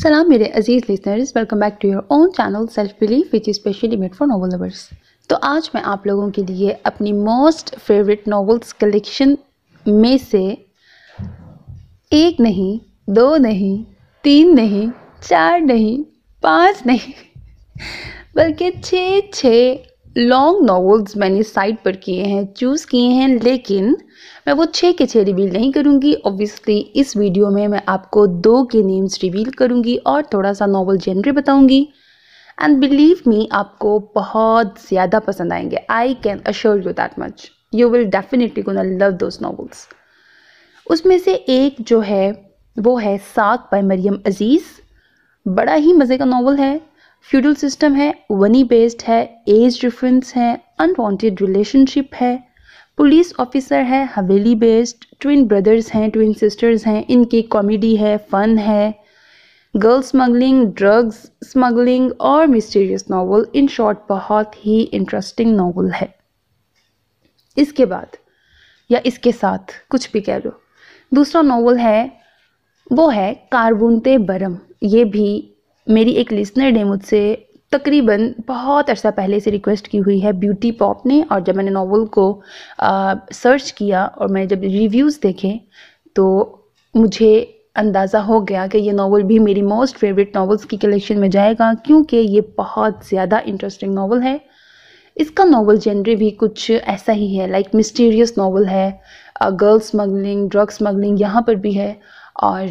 सलाम मेरे अजीज़ listeners welcome back to your own channel self belief which is specially made for novel lovers तो आज मैं आप लोगों के लिए अपनी मोस्ट फेवरेट नावल्स कलेक्शन में से एक नहीं दो नहीं तीन नहीं चार नहीं पाँच नहीं बल्कि छः छः लॉन्ग नावल्स मैंने साइट पर किए हैं चूज़ किए हैं लेकिन मैं वो छः के छः रिवील नहीं करूँगी ऑब्वियसली इस वीडियो में मैं आपको दो के नेम्स रिवील करूँगी और थोड़ा सा नावल जेनरी बताऊँगी एंड बिलीव मी आपको बहुत ज़्यादा पसंद आएंगे I can assure you that much you will definitely I love those novels उसमें से एक जो है वो है साग बाय मरियम अजीज़ बड़ा ही मज़े का नावल है फ्यूडल सिस्टम है वनी बेस्ड है एज डिफरेंस है अनवांटेड रिलेशनशिप है पुलिस ऑफिसर है हवेली बेस्ड ट्विन ब्रदर्स हैं ट्विन सिस्टर्स हैं इनकी कॉमेडी है फन है गर्ल स्मगलिंग ड्रग्स स्मगलिंग और मिस्टीरियस नावल इन शॉर्ट बहुत ही इंटरेस्टिंग नावल है इसके बाद या इसके साथ कुछ भी कह लो दूसरा नावल है वो है कारबुनते बरम ये भी मेरी एक लिसनर ने मुझसे तकरीबन बहुत अर्सा पहले से रिक्वेस्ट की हुई है ब्यूटी पॉप ने और जब मैंने नावल को आ, सर्च किया और मैंने जब रिव्यूज़ देखे तो मुझे अंदाज़ा हो गया कि ये नावल भी मेरी मोस्ट फेवरेट नावल्स की कलेक्शन में जाएगा क्योंकि ये बहुत ज़्यादा इंटरेस्टिंग नावल है इसका नावल जेनरे भी कुछ ऐसा ही है लाइक मिस्टीरियस नावल है गर्ल्स स्मगलिंग ड्रग स्मगलिंग यहाँ पर भी है और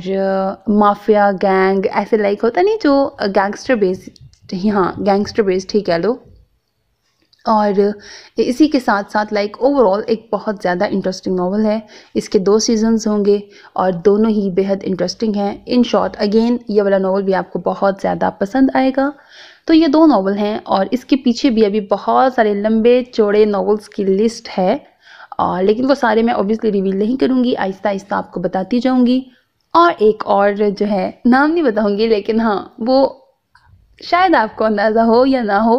माफिया uh, गैंग ऐसे लाइक होता नहीं जो गैंगस्टर uh, बेस्ड हाँ गैंगस्टर बेस्ड ही कह लो और uh, इसी के साथ साथ लाइक ओवरऑल एक बहुत ज़्यादा इंटरेस्टिंग नावल है इसके दो सीजन्स होंगे और दोनों ही बेहद इंटरेस्टिंग हैं इन शॉर्ट अगेन ये वाला नावल भी आपको बहुत ज़्यादा पसंद आएगा तो ये दो नावल हैं और इसके पीछे भी अभी बहुत सारे लंबे चौड़े नावल्स की लिस्ट है और लेकिन वो सारे मैं ऑब्वियसली रिवील नहीं करूँगी आहिस्ता आहिस्ता आपको बताती जाऊँगी और एक और जो है नाम नहीं बताऊंगी लेकिन हाँ वो शायद आपको अंदाज़ा हो या ना हो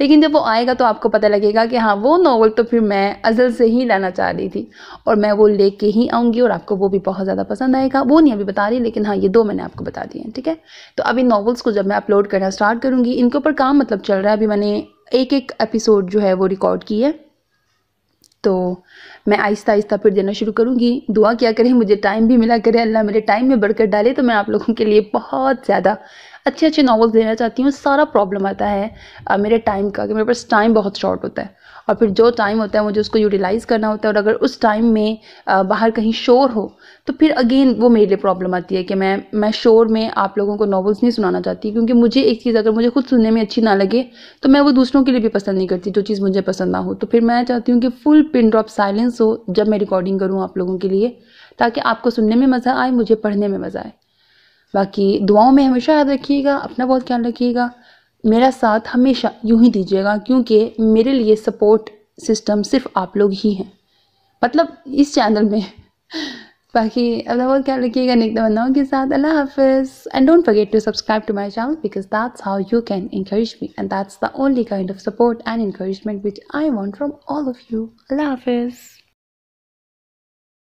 लेकिन जब वो आएगा तो आपको पता लगेगा कि हाँ वो नावल तो फिर मैं अज़ल से ही लाना चाह रही थी और मैं वो ले के ही आऊँगी और आपको वो भी बहुत ज़्यादा पसंद आएगा वो नहीं अभी बता रही लेकिन हाँ ये दो मैंने आपको बता दिए हैं ठीक है तो अभी नावल्स को जब मैं अपलोड करना स्टार्ट करूँगी इनके ऊपर काम मतलब चल रहा है अभी मैंने एक एक एपिसोड जो है वो रिकॉर्ड की है तो मैं आहिस्ता आहिस्ता फिर देना शुरू करूँगी दुआ क्या करें मुझे टाइम भी मिला करे अल्लाह मेरे टाइम में बढ़कर डाले तो मैं आप लोगों के लिए बहुत ज़्यादा अच्छे अच्छे नॉवल्स देना चाहती हूँ सारा प्रॉब्लम आता है आ, मेरे टाइम का कि मेरे पास टाइम बहुत शॉर्ट होता है और फिर जो टाइम होता है मुझे उसको यूटिलाइज़ करना होता है और अगर उस टाइम में आ, बाहर कहीं शोर हो तो फिर अगेन वो मेरे लिए प्रॉब्लम आती है कि मैं मैं शोर में आप लोगों को नॉवल्स नहीं सुनाना चाहती क्योंकि मुझे एक चीज़ अगर मुझे खुद सुनने में अच्छी ना लगे तो मैं वो दूसरों के लिए भी पसंद नहीं करती जो चीज़ मुझे पसंद ना हो तो फिर मैं चाहती हूँ कि फुल पिन ड्रॉप साइलेंस हो जब मैं रिकॉर्डिंग करूँ आप लोगों के लिए ताकि आपको सुनने में मज़ा आए मुझे पढ़ने में मज़ा आए बाकी दुआओं में हमेशा याद रखिएगा अपना बहुत ख्याल रखिएगा मेरा साथ हमेशा यूं ही दीजिएगा क्योंकि मेरे लिए सपोर्ट सिस्टम सिर्फ आप लोग ही हैं मतलब इस चैनल में बाकी अपना बहुत ख्याल रखिएगा नेक तमन्नाओं के साथ अल्लाह हाफिज and don't forget to subscribe to my channel because that's how you can encourage me and that's the only kind of support and encouragement which I want from all of you अल्लाह हाफिज़